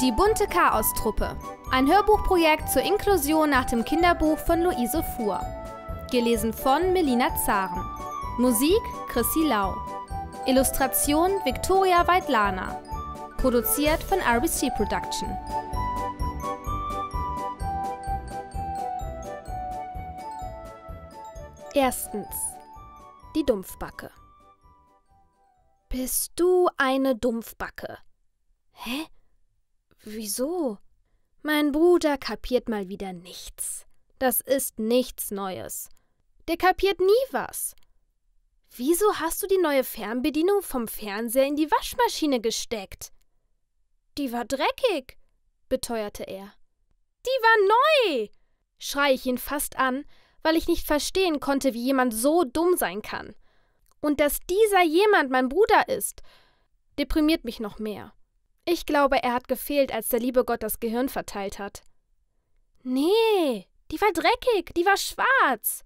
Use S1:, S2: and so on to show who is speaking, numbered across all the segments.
S1: Die bunte Chaos-Truppe. Ein Hörbuchprojekt zur Inklusion nach dem Kinderbuch von Luise Fuhr. Gelesen von Melina Zaren. Musik Chrissy Lau. Illustration Viktoria Weidlana. Produziert von RBC Production. Erstens. Die Dumpfbacke. Bist du eine Dumpfbacke? Hä? Wieso? Mein Bruder kapiert mal wieder nichts. Das ist nichts Neues. Der kapiert nie was. Wieso hast du die neue Fernbedienung vom Fernseher in die Waschmaschine gesteckt? Die war dreckig, beteuerte er. Die war neu! schrei ich ihn fast an, weil ich nicht verstehen konnte, wie jemand so dumm sein kann. Und dass dieser jemand mein Bruder ist, deprimiert mich noch mehr. Ich glaube, er hat gefehlt, als der liebe Gott das Gehirn verteilt hat. Nee, die war dreckig, die war schwarz.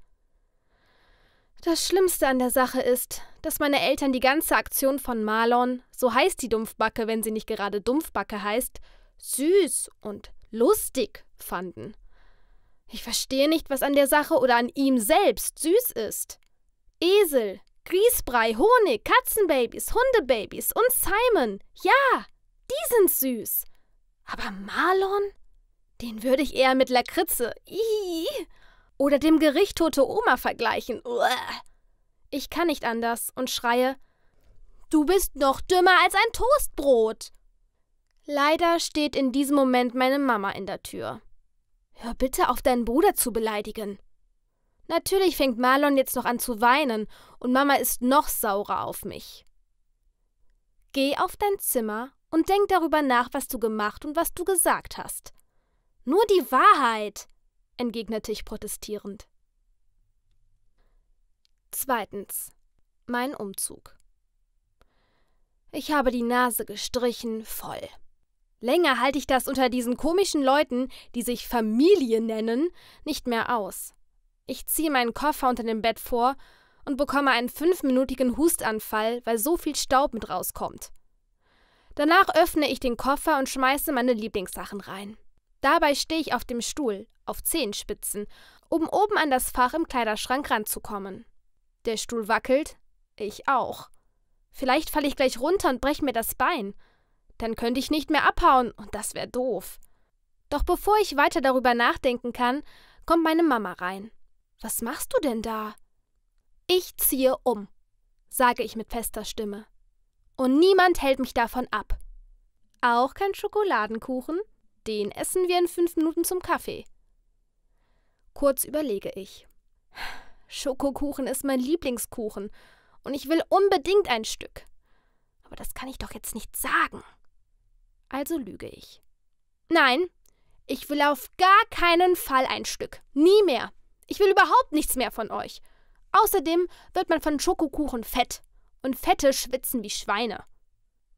S1: Das Schlimmste an der Sache ist, dass meine Eltern die ganze Aktion von Marlon, so heißt die Dumpfbacke, wenn sie nicht gerade Dumpfbacke heißt, süß und lustig fanden. Ich verstehe nicht, was an der Sache oder an ihm selbst süß ist. Esel, Grießbrei, Honig, Katzenbabys, Hundebabys und Simon. Ja! Die sind süß. Aber Marlon? Den würde ich eher mit Lakritze Iii. oder dem Gericht tote Oma vergleichen. Uah. Ich kann nicht anders und schreie: Du bist noch dümmer als ein Toastbrot! Leider steht in diesem Moment meine Mama in der Tür. Hör bitte auf, deinen Bruder zu beleidigen. Natürlich fängt Marlon jetzt noch an zu weinen und Mama ist noch saurer auf mich. Geh auf dein Zimmer und denk darüber nach, was du gemacht und was du gesagt hast. Nur die Wahrheit, entgegnete ich protestierend. Zweitens. Mein Umzug. Ich habe die Nase gestrichen voll. Länger halte ich das unter diesen komischen Leuten, die sich Familie nennen, nicht mehr aus. Ich ziehe meinen Koffer unter dem Bett vor und bekomme einen fünfminütigen Hustanfall, weil so viel Staub mit rauskommt. Danach öffne ich den Koffer und schmeiße meine Lieblingssachen rein. Dabei stehe ich auf dem Stuhl, auf Zehenspitzen, um oben an das Fach im Kleiderschrank ranzukommen. Der Stuhl wackelt, ich auch. Vielleicht falle ich gleich runter und breche mir das Bein. Dann könnte ich nicht mehr abhauen, und das wäre doof. Doch bevor ich weiter darüber nachdenken kann, kommt meine Mama rein. Was machst du denn da? Ich ziehe um, sage ich mit fester Stimme. Und niemand hält mich davon ab. Auch kein Schokoladenkuchen, den essen wir in fünf Minuten zum Kaffee. Kurz überlege ich. Schokokuchen ist mein Lieblingskuchen und ich will unbedingt ein Stück. Aber das kann ich doch jetzt nicht sagen. Also lüge ich. Nein, ich will auf gar keinen Fall ein Stück. Nie mehr. Ich will überhaupt nichts mehr von euch. Außerdem wird man von Schokokuchen fett. Und Fette schwitzen wie Schweine.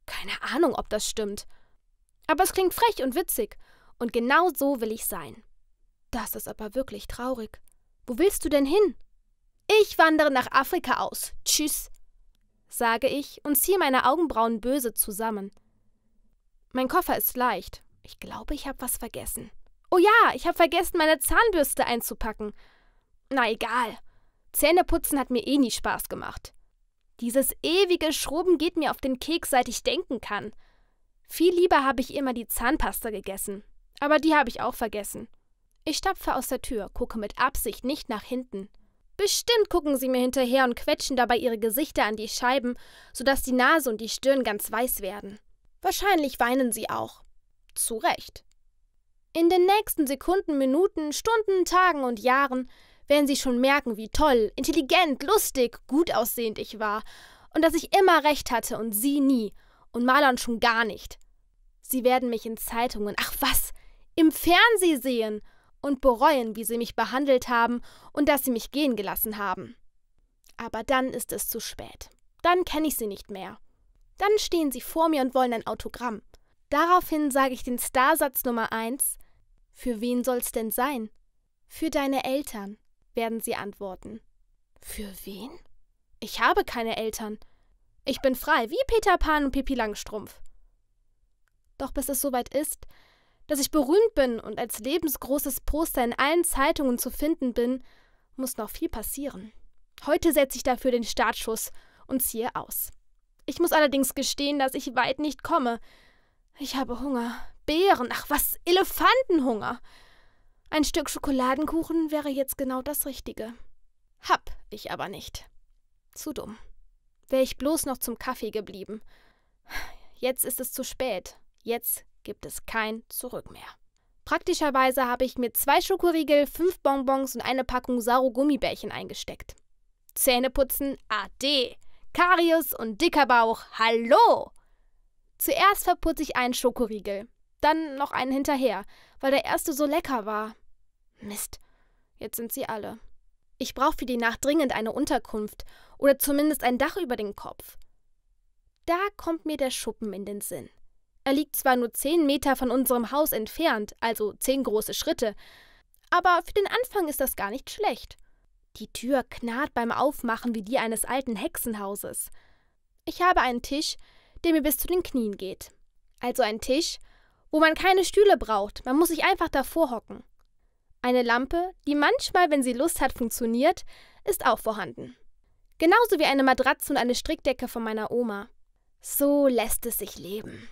S1: Keine Ahnung, ob das stimmt. Aber es klingt frech und witzig. Und genau so will ich sein. Das ist aber wirklich traurig. Wo willst du denn hin? Ich wandere nach Afrika aus. Tschüss, sage ich und ziehe meine Augenbrauen böse zusammen. Mein Koffer ist leicht. Ich glaube, ich habe was vergessen. Oh ja, ich habe vergessen, meine Zahnbürste einzupacken. Na egal. Zähneputzen hat mir eh nie Spaß gemacht. Dieses ewige Schrubben geht mir auf den Keks, seit ich denken kann. Viel lieber habe ich immer die Zahnpasta gegessen. Aber die habe ich auch vergessen. Ich stapfe aus der Tür, gucke mit Absicht nicht nach hinten. Bestimmt gucken sie mir hinterher und quetschen dabei ihre Gesichter an die Scheiben, sodass die Nase und die Stirn ganz weiß werden. Wahrscheinlich weinen sie auch. Zu Recht. In den nächsten Sekunden, Minuten, Stunden, Tagen und Jahren werden Sie schon merken, wie toll, intelligent, lustig, gut aussehend ich war und dass ich immer recht hatte und Sie nie und Marlon schon gar nicht. Sie werden mich in Zeitungen, ach was, im Fernsehen sehen und bereuen, wie Sie mich behandelt haben und dass Sie mich gehen gelassen haben. Aber dann ist es zu spät. Dann kenne ich Sie nicht mehr. Dann stehen Sie vor mir und wollen ein Autogramm. Daraufhin sage ich den Starsatz Nummer 1. Für wen soll's denn sein? Für deine Eltern werden sie antworten. Für wen? Ich habe keine Eltern. Ich bin frei, wie Peter Pan und Pipi Langstrumpf. Doch bis es soweit ist, dass ich berühmt bin und als lebensgroßes Poster in allen Zeitungen zu finden bin, muss noch viel passieren. Heute setze ich dafür den Startschuss und ziehe aus. Ich muss allerdings gestehen, dass ich weit nicht komme. Ich habe Hunger. Bären, ach was, Elefantenhunger. Ein Stück Schokoladenkuchen wäre jetzt genau das Richtige. Hab ich aber nicht. Zu dumm. Wäre ich bloß noch zum Kaffee geblieben. Jetzt ist es zu spät. Jetzt gibt es kein Zurück mehr. Praktischerweise habe ich mir zwei Schokoriegel, fünf Bonbons und eine Packung saure Gummibärchen eingesteckt. Zähneputzen, AD. Karius und dicker Bauch, hallo! Zuerst verputze ich einen Schokoriegel, dann noch einen hinterher, weil der erste so lecker war. Mist, jetzt sind sie alle. Ich brauche für die Nacht dringend eine Unterkunft oder zumindest ein Dach über den Kopf. Da kommt mir der Schuppen in den Sinn. Er liegt zwar nur zehn Meter von unserem Haus entfernt, also zehn große Schritte, aber für den Anfang ist das gar nicht schlecht. Die Tür knarrt beim Aufmachen wie die eines alten Hexenhauses. Ich habe einen Tisch, der mir bis zu den Knien geht. Also ein Tisch, wo man keine Stühle braucht, man muss sich einfach davor hocken. Eine Lampe, die manchmal, wenn sie Lust hat, funktioniert, ist auch vorhanden. Genauso wie eine Matratze und eine Strickdecke von meiner Oma. So lässt es sich leben.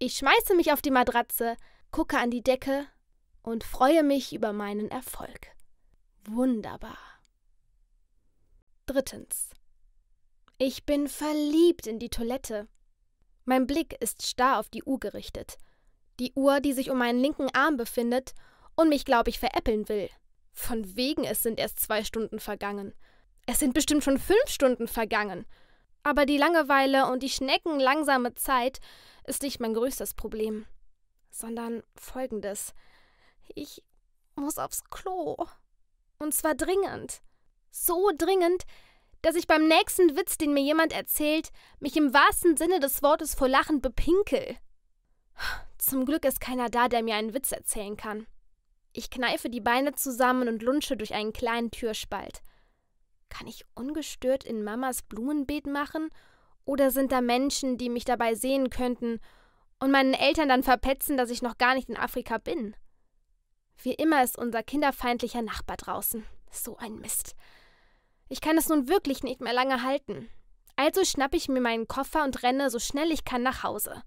S1: Ich schmeiße mich auf die Matratze, gucke an die Decke und freue mich über meinen Erfolg. Wunderbar. Drittens. Ich bin verliebt in die Toilette. Mein Blick ist starr auf die Uhr gerichtet die Uhr, die sich um meinen linken Arm befindet und mich, glaube ich, veräppeln will. Von wegen, es sind erst zwei Stunden vergangen. Es sind bestimmt schon fünf Stunden vergangen. Aber die Langeweile und die schneckenlangsame Zeit ist nicht mein größtes Problem, sondern folgendes. Ich muss aufs Klo. Und zwar dringend. So dringend, dass ich beim nächsten Witz, den mir jemand erzählt, mich im wahrsten Sinne des Wortes vor Lachen bepinkel. Zum Glück ist keiner da, der mir einen Witz erzählen kann. Ich kneife die Beine zusammen und lunsche durch einen kleinen Türspalt. Kann ich ungestört in Mamas Blumenbeet machen? Oder sind da Menschen, die mich dabei sehen könnten und meinen Eltern dann verpetzen, dass ich noch gar nicht in Afrika bin? Wie immer ist unser kinderfeindlicher Nachbar draußen. So ein Mist. Ich kann es nun wirklich nicht mehr lange halten. Also schnappe ich mir meinen Koffer und renne so schnell ich kann nach Hause.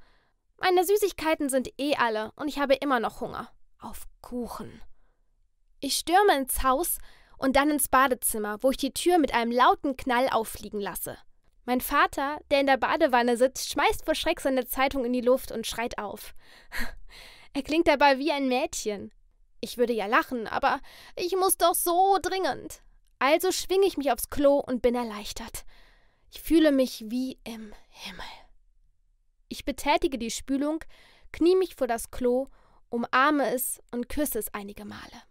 S1: Meine Süßigkeiten sind eh alle und ich habe immer noch Hunger. Auf Kuchen. Ich stürme ins Haus und dann ins Badezimmer, wo ich die Tür mit einem lauten Knall auffliegen lasse. Mein Vater, der in der Badewanne sitzt, schmeißt vor Schreck seine Zeitung in die Luft und schreit auf. er klingt dabei wie ein Mädchen. Ich würde ja lachen, aber ich muss doch so dringend. Also schwinge ich mich aufs Klo und bin erleichtert. Ich fühle mich wie im Himmel. Ich betätige die Spülung, knie mich vor das Klo, umarme es und küsse es einige Male.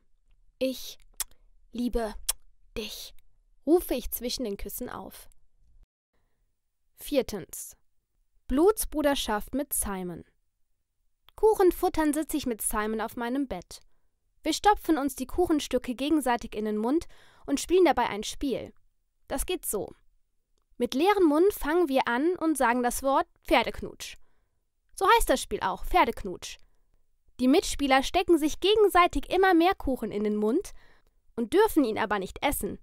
S1: Ich liebe dich, rufe ich zwischen den Küssen auf. Viertens. Blutsbruderschaft mit Simon. Kuchenfuttern sitze ich mit Simon auf meinem Bett. Wir stopfen uns die Kuchenstücke gegenseitig in den Mund und spielen dabei ein Spiel. Das geht so. Mit leerem Mund fangen wir an und sagen das Wort Pferdeknutsch. So heißt das Spiel auch, Pferdeknutsch. Die Mitspieler stecken sich gegenseitig immer mehr Kuchen in den Mund und dürfen ihn aber nicht essen.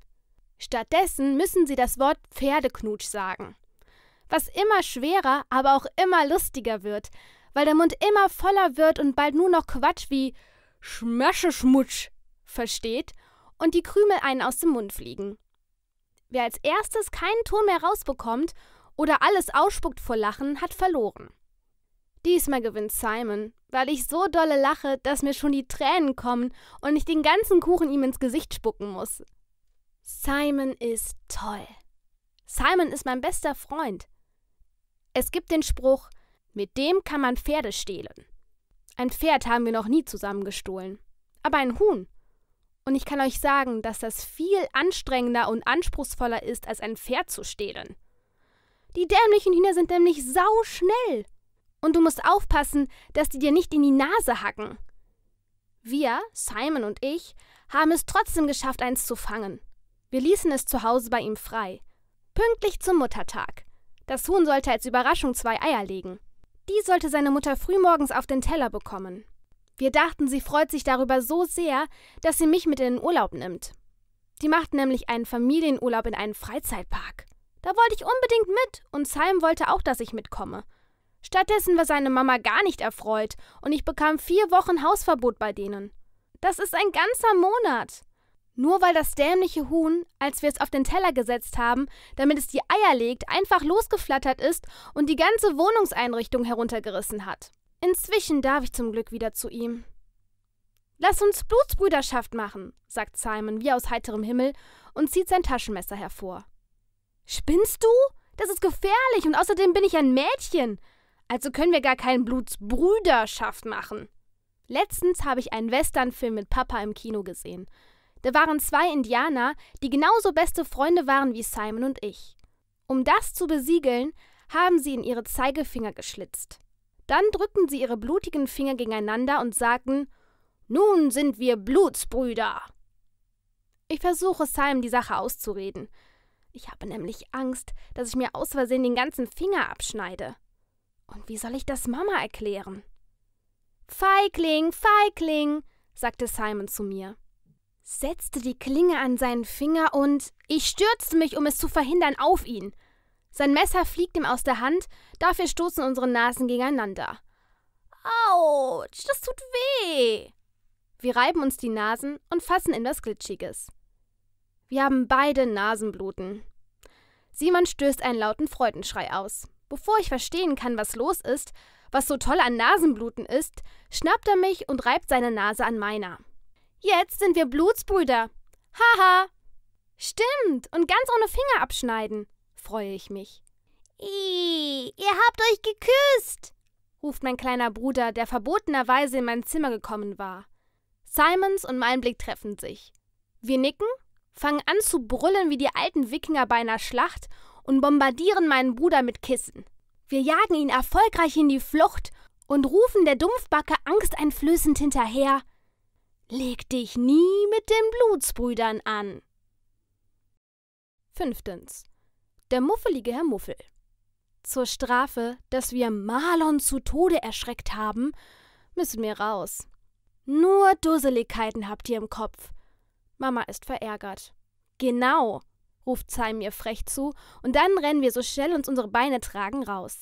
S1: Stattdessen müssen sie das Wort Pferdeknutsch sagen. Was immer schwerer, aber auch immer lustiger wird, weil der Mund immer voller wird und bald nur noch Quatsch wie Schmösche versteht und die Krümel einen aus dem Mund fliegen. Wer als erstes keinen Ton mehr rausbekommt oder alles ausspuckt vor Lachen, hat verloren. Diesmal gewinnt Simon, weil ich so dolle lache, dass mir schon die Tränen kommen und ich den ganzen Kuchen ihm ins Gesicht spucken muss. Simon ist toll. Simon ist mein bester Freund. Es gibt den Spruch, mit dem kann man Pferde stehlen. Ein Pferd haben wir noch nie zusammen gestohlen, aber ein Huhn. Und ich kann euch sagen, dass das viel anstrengender und anspruchsvoller ist, als ein Pferd zu stehlen. Die dämlichen Hühner sind nämlich sau schnell. Und du musst aufpassen, dass die dir nicht in die Nase hacken. Wir, Simon und ich, haben es trotzdem geschafft, eins zu fangen. Wir ließen es zu Hause bei ihm frei. Pünktlich zum Muttertag. Das Huhn sollte als Überraschung zwei Eier legen. Die sollte seine Mutter frühmorgens auf den Teller bekommen. Wir dachten, sie freut sich darüber so sehr, dass sie mich mit in den Urlaub nimmt. Die macht nämlich einen Familienurlaub in einen Freizeitpark. Da wollte ich unbedingt mit und Simon wollte auch, dass ich mitkomme. Stattdessen war seine Mama gar nicht erfreut und ich bekam vier Wochen Hausverbot bei denen. Das ist ein ganzer Monat. Nur weil das dämliche Huhn, als wir es auf den Teller gesetzt haben, damit es die Eier legt, einfach losgeflattert ist und die ganze Wohnungseinrichtung heruntergerissen hat. Inzwischen darf ich zum Glück wieder zu ihm. Lass uns Blutsbrüderschaft machen, sagt Simon wie aus heiterem Himmel und zieht sein Taschenmesser hervor. Spinnst du? Das ist gefährlich und außerdem bin ich ein Mädchen. Also können wir gar keine Blutsbrüderschaft machen. Letztens habe ich einen Westernfilm mit Papa im Kino gesehen. Da waren zwei Indianer, die genauso beste Freunde waren wie Simon und ich. Um das zu besiegeln, haben sie in ihre Zeigefinger geschlitzt. Dann drückten sie ihre blutigen Finger gegeneinander und sagten: Nun sind wir Blutsbrüder! Ich versuche, Simon die Sache auszureden. Ich habe nämlich Angst, dass ich mir aus Versehen den ganzen Finger abschneide. Und wie soll ich das Mama erklären? Feigling, Feigling, sagte Simon zu mir, setzte die Klinge an seinen Finger und ich stürzte mich, um es zu verhindern, auf ihn. Sein Messer fliegt ihm aus der Hand, dafür stoßen unsere Nasen gegeneinander. Autsch, das tut weh! Wir reiben uns die Nasen und fassen in was Glitschiges. Wir haben beide Nasenbluten. Simon stößt einen lauten Freudenschrei aus. Bevor ich verstehen kann, was los ist, was so toll an Nasenbluten ist, schnappt er mich und reibt seine Nase an meiner. Jetzt sind wir Blutsbrüder. Haha. Stimmt, und ganz ohne Finger abschneiden freue ich mich. Ih, ihr habt euch geküsst, ruft mein kleiner Bruder, der verbotenerweise in mein Zimmer gekommen war. Simons und mein Blick treffen sich. Wir nicken, fangen an zu brüllen wie die alten Wikinger bei einer Schlacht und bombardieren meinen Bruder mit Kissen. Wir jagen ihn erfolgreich in die Flucht und rufen der Dumpfbacke angsteinflößend hinterher: Leg dich nie mit den Blutsbrüdern an. Fünftens der muffelige Herr Muffel. Zur Strafe, dass wir Marlon zu Tode erschreckt haben, müssen wir raus. Nur Dusseligkeiten habt ihr im Kopf. Mama ist verärgert. Genau, ruft Simon ihr frech zu, und dann rennen wir so schnell uns unsere Beine tragen raus.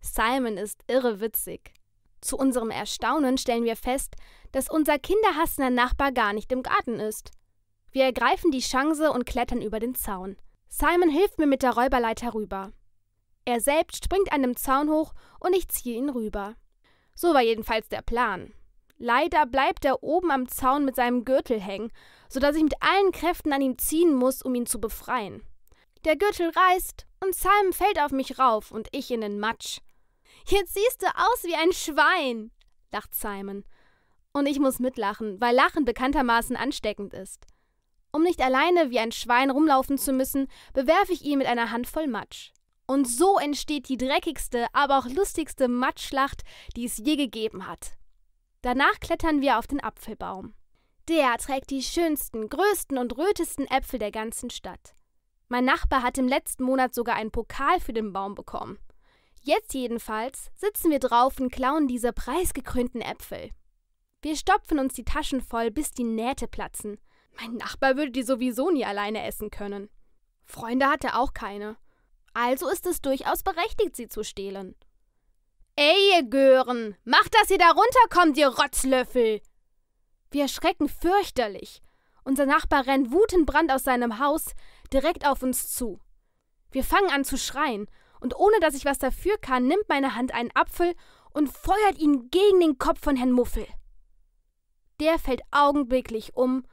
S1: Simon ist irre witzig. Zu unserem Erstaunen stellen wir fest, dass unser kinderhassender Nachbar gar nicht im Garten ist. Wir ergreifen die Chance und klettern über den Zaun. Simon hilft mir mit der Räuberleiter rüber. Er selbst springt an dem Zaun hoch und ich ziehe ihn rüber. So war jedenfalls der Plan. Leider bleibt er oben am Zaun mit seinem Gürtel hängen, sodass ich mit allen Kräften an ihm ziehen muss, um ihn zu befreien. Der Gürtel reißt und Simon fällt auf mich rauf und ich in den Matsch. Jetzt siehst du aus wie ein Schwein, lacht Simon. Und ich muss mitlachen, weil Lachen bekanntermaßen ansteckend ist. Um nicht alleine wie ein Schwein rumlaufen zu müssen, bewerfe ich ihn mit einer Handvoll Matsch. Und so entsteht die dreckigste, aber auch lustigste Matschschlacht, die es je gegeben hat. Danach klettern wir auf den Apfelbaum. Der trägt die schönsten, größten und rötesten Äpfel der ganzen Stadt. Mein Nachbar hat im letzten Monat sogar einen Pokal für den Baum bekommen. Jetzt jedenfalls sitzen wir drauf und klauen diese preisgekrönten Äpfel. Wir stopfen uns die Taschen voll, bis die Nähte platzen. Mein Nachbar würde die sowieso nie alleine essen können. Freunde hat er auch keine. Also ist es durchaus berechtigt, sie zu stehlen. Ey, ihr Gören! Macht, dass ihr da runterkommt, ihr Rotzlöffel! Wir erschrecken fürchterlich. Unser Nachbar rennt wutentbrannt aus seinem Haus direkt auf uns zu. Wir fangen an zu schreien, und ohne dass ich was dafür kann, nimmt meine Hand einen Apfel und feuert ihn gegen den Kopf von Herrn Muffel. Der fällt augenblicklich um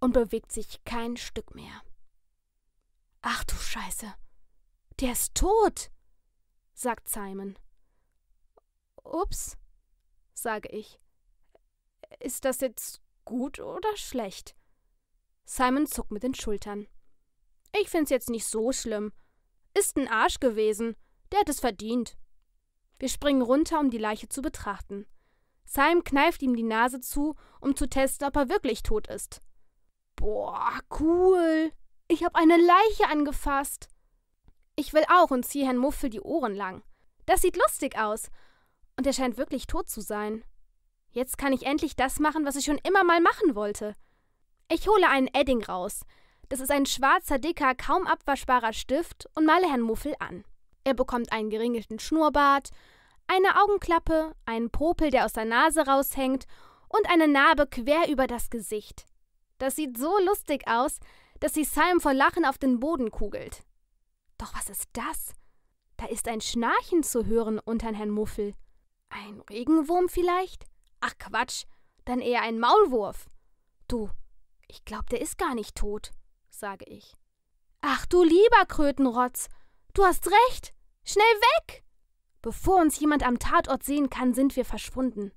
S1: und bewegt sich kein Stück mehr. Ach du Scheiße, der ist tot, sagt Simon. Ups, sage ich. Ist das jetzt gut oder schlecht? Simon zuckt mit den Schultern. Ich find's jetzt nicht so schlimm. Ist ein Arsch gewesen. Der hat es verdient. Wir springen runter, um die Leiche zu betrachten. Simon kneift ihm die Nase zu, um zu testen, ob er wirklich tot ist. Boah, cool. Ich habe eine Leiche angefasst. Ich will auch und ziehe Herrn Muffel die Ohren lang. Das sieht lustig aus. Und er scheint wirklich tot zu sein. Jetzt kann ich endlich das machen, was ich schon immer mal machen wollte. Ich hole einen Edding raus. Das ist ein schwarzer, dicker, kaum abwaschbarer Stift und male Herrn Muffel an. Er bekommt einen geringelten Schnurrbart, eine Augenklappe, einen Popel, der aus der Nase raushängt und eine Narbe quer über das Gesicht. Das sieht so lustig aus, dass sie Sam vor Lachen auf den Boden kugelt. Doch was ist das? Da ist ein Schnarchen zu hören unter Herrn Muffel. Ein Regenwurm vielleicht? Ach Quatsch, dann eher ein Maulwurf. Du, ich glaub, der ist gar nicht tot, sage ich. Ach du lieber Krötenrotz, du hast recht. Schnell weg! Bevor uns jemand am Tatort sehen kann, sind wir verschwunden.